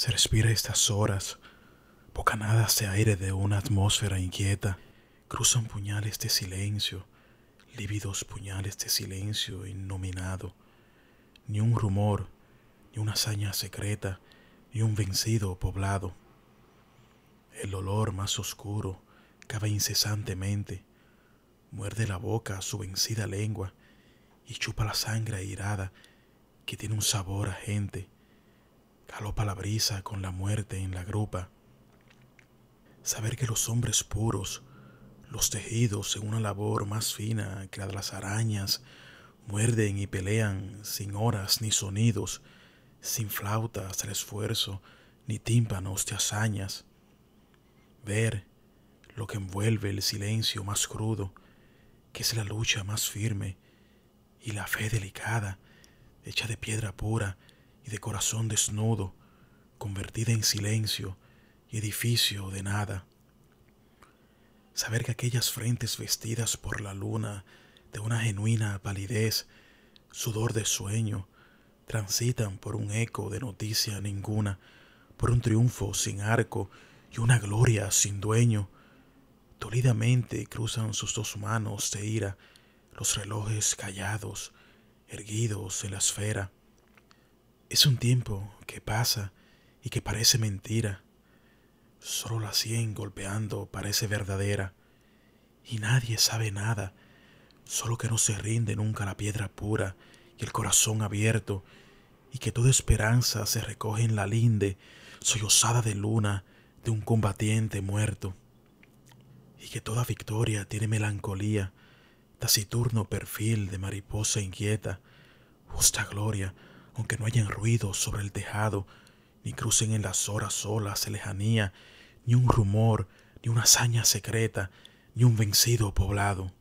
Se respira estas horas, bocanadas de aire de una atmósfera inquieta, cruzan puñales de silencio, lívidos puñales de silencio innominado. Ni un rumor, ni una hazaña secreta, ni un vencido poblado. El olor más oscuro cava incesantemente, muerde la boca a su vencida lengua y chupa la sangre airada que tiene un sabor agente. Galopa la brisa con la muerte en la grupa. Saber que los hombres puros, los tejidos en una labor más fina que la de las arañas, muerden y pelean sin horas ni sonidos, sin flautas al esfuerzo, ni tímpanos de hazañas. Ver lo que envuelve el silencio más crudo, que es la lucha más firme, y la fe delicada, hecha de piedra pura, y de corazón desnudo, convertida en silencio y edificio de nada. Saber que aquellas frentes vestidas por la luna de una genuina palidez, sudor de sueño, transitan por un eco de noticia ninguna, por un triunfo sin arco y una gloria sin dueño. Dolidamente cruzan sus dos manos de ira los relojes callados, erguidos en la esfera. Es un tiempo que pasa y que parece mentira. Solo la cien golpeando parece verdadera. Y nadie sabe nada, solo que no se rinde nunca la piedra pura y el corazón abierto, y que toda esperanza se recoge en la linde, sollozada de luna, de un combatiente muerto. Y que toda victoria tiene melancolía, taciturno perfil de mariposa inquieta, justa gloria, aunque no hayan ruido sobre el tejado, ni crucen en las horas solas de lejanía, ni un rumor, ni una hazaña secreta, ni un vencido poblado.